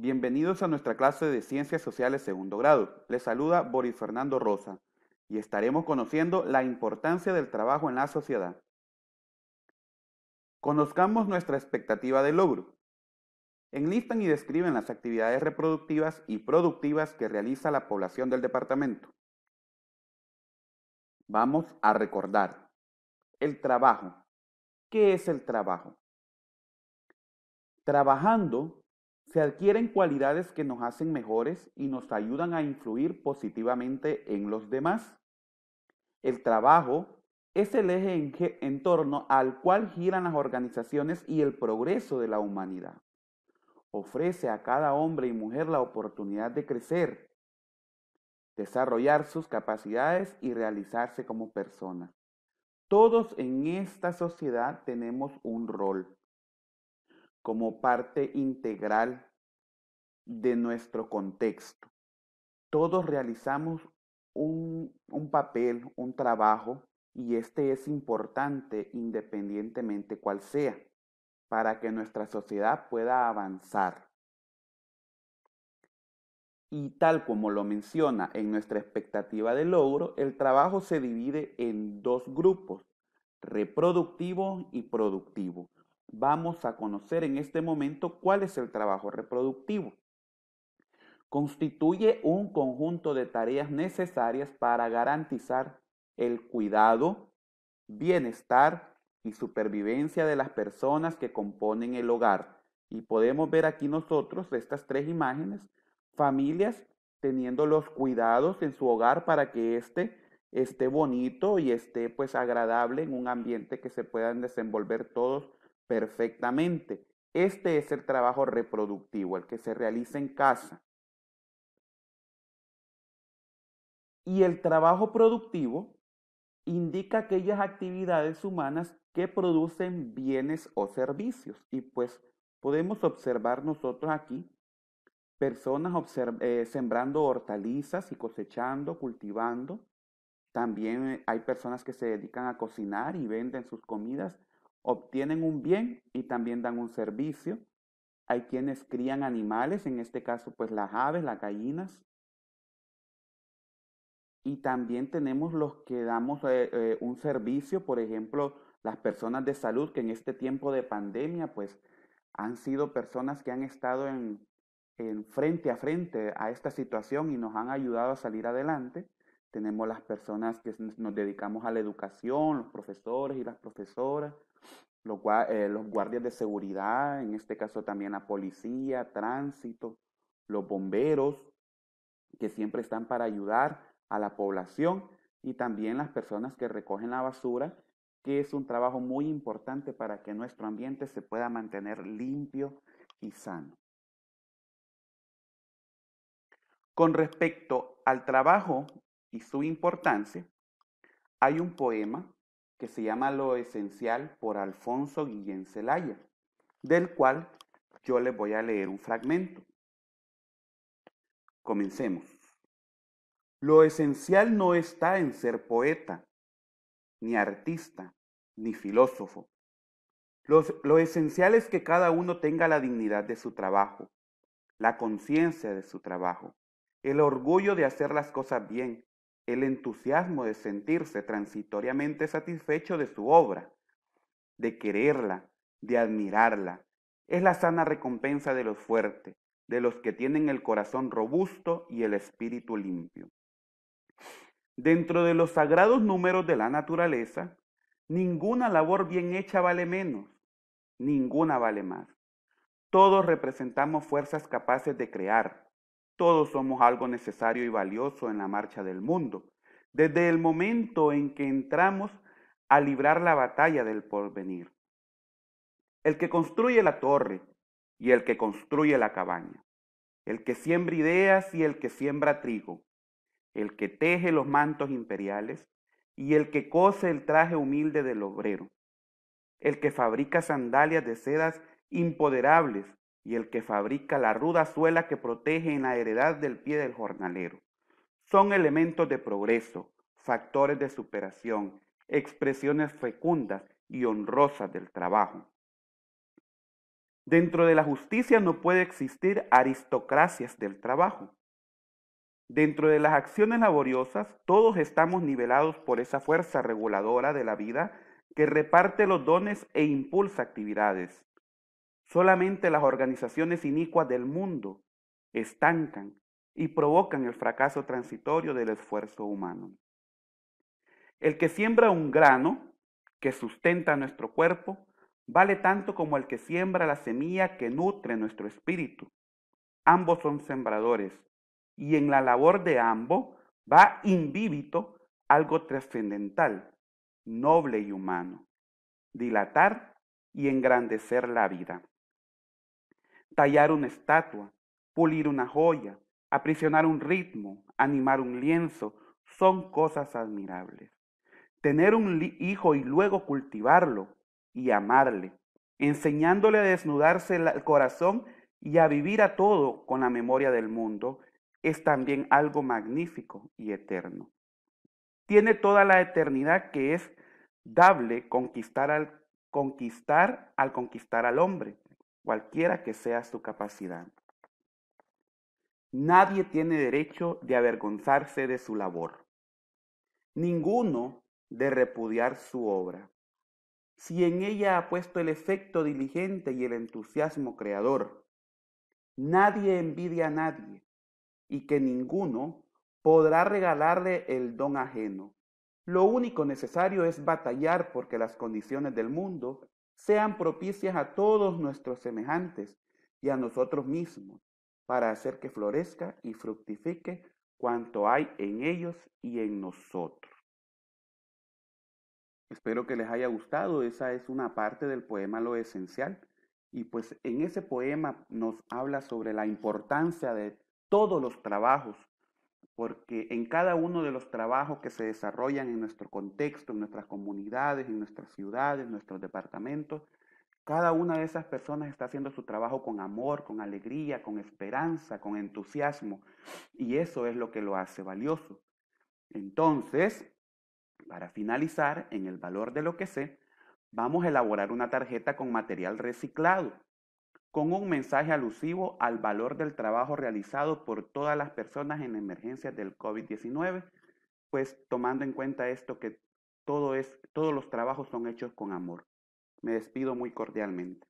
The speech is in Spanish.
Bienvenidos a nuestra clase de Ciencias Sociales segundo grado. Les saluda Boris Fernando Rosa y estaremos conociendo la importancia del trabajo en la sociedad. Conozcamos nuestra expectativa de logro. Enlistan y describen las actividades reproductivas y productivas que realiza la población del departamento. Vamos a recordar. El trabajo. ¿Qué es el trabajo? Trabajando se adquieren cualidades que nos hacen mejores y nos ayudan a influir positivamente en los demás. El trabajo es el eje en, torno al cual giran las organizaciones y el progreso de la humanidad. Ofrece a cada hombre y mujer la oportunidad de crecer, desarrollar sus capacidades y realizarse como persona. Todos en esta sociedad tenemos un rol como parte integral de nuestro contexto. Todos realizamos un, un, papel, un trabajo, y este es importante independientemente cuál sea, para que nuestra sociedad pueda avanzar. Y tal como lo menciona en nuestra expectativa de logro, el trabajo se divide en dos grupos, reproductivo y productivo. Vamos a conocer en este momento cuál es el trabajo reproductivo. Constituye un conjunto de tareas necesarias para garantizar el cuidado, bienestar y supervivencia de las personas que componen el hogar. Y podemos ver aquí nosotros estas tres imágenes, familias teniendo los cuidados en su hogar para que éste esté bonito y esté pues agradable en un ambiente que se puedan desenvolver todos perfectamente. Este es el trabajo reproductivo, el que se realiza en casa. Y el trabajo productivo indica aquellas actividades humanas que producen bienes o servicios. Y pues podemos observar nosotros aquí personas eh, sembrando hortalizas y cosechando, cultivando. También eh, hay personas que se dedican a cocinar y venden sus comidas obtienen un bien y también dan un servicio. Hay quienes crían animales, en este caso pues las aves, las gallinas. Y también tenemos los que damos eh, eh, un servicio, por ejemplo, las personas de salud que en este tiempo de pandemia pues han sido personas que han estado en, en frente a frente a esta situación y nos han ayudado a salir adelante. Tenemos las personas que nos dedicamos a la educación, los profesores y las profesoras, eh, los, guardias de seguridad, en este caso también la policía, tránsito, los bomberos, que siempre están para ayudar a la población y también las personas que recogen la basura, que es un trabajo muy importante para que nuestro ambiente se pueda mantener limpio y sano. Con respecto al trabajo y su importancia, hay un poema que se llama Lo Esencial por Alfonso Guillén Celaya, del cual yo les voy a leer un fragmento. Comencemos. Lo esencial no está en ser poeta, ni artista, ni filósofo. lo esencial es que cada uno tenga la dignidad de su trabajo, la conciencia de su trabajo, el orgullo de hacer las cosas bien, el entusiasmo de sentirse transitoriamente satisfecho de su obra, de quererla, de admirarla. Es la sana recompensa de los fuertes, de los que tienen el corazón robusto y el espíritu limpio. Dentro de los sagrados números de la naturaleza, ninguna labor bien hecha vale menos, ninguna vale más. Todos representamos fuerzas capaces de crear, todos somos algo necesario y valioso en la marcha del mundo. Desde el momento en que entramos a librar la batalla del porvenir. El que construye la torre y el que construye la cabaña. El que siembra ideas y el que siembra trigo. El que teje los mantos imperiales y el que cose el traje humilde del obrero. El que fabrica sandalias de sedas impoderables y el que fabrica la ruda suela que protege en la heredad del pie del jornalero. Son elementos de progreso, factores de superación, expresiones fecundas y honrosas del trabajo. Dentro de la justicia no puede existir aristocracias del trabajo. Dentro de las acciones laboriosas, todos estamos nivelados por esa fuerza reguladora de la vida que reparte los dones e impulsa actividades. Solamente las organizaciones inicuas del mundo estancan y provocan el fracaso transitorio del esfuerzo humano. El que siembra un grano que sustenta nuestro cuerpo vale tanto como el que siembra la semilla que nutre nuestro espíritu. Ambos son sembradores y en la labor de ambos va invívito algo trascendental, noble y humano, dilatar y engrandecer la vida tallar una estatua, pulir una joya, aprisionar un ritmo, animar un lienzo, son cosas admirables. Tener un hijo y luego cultivarlo y amarle, enseñándole a desnudarse el corazón y a vivir a todo con la memoria del mundo, es también algo magnífico y eterno. Tiene toda la eternidad que es dable conquistar al conquistar al conquistar al hombre cualquiera que sea su capacidad. Nadie tiene derecho de avergonzarse de su labor, ninguno de repudiar su obra. Si en ella ha puesto el efecto diligente y el entusiasmo creador, nadie envidia a nadie y que ninguno podrá regalarle el don ajeno. Lo único necesario es batallar porque las condiciones del mundo sean propicias a todos nuestros semejantes y a nosotros mismos, para hacer que florezca y fructifique cuanto hay en ellos y en nosotros. Espero que les haya gustado, esa es una parte del poema Lo Esencial, y pues en ese poema nos habla sobre la importancia de todos los trabajos porque en cada uno de los trabajos que se desarrollan en nuestro contexto, en nuestras comunidades, en nuestras ciudades, en nuestros departamentos, cada una de esas personas está haciendo su trabajo con amor, con alegría, con esperanza, con entusiasmo, y eso es lo que lo hace valioso. Entonces, para finalizar, en el valor de lo que sé, vamos a elaborar una tarjeta con material reciclado con un mensaje alusivo al valor del trabajo realizado por todas las personas en emergencias del COVID-19, pues tomando en cuenta esto que todo es, todos los trabajos son hechos con amor. Me despido muy cordialmente.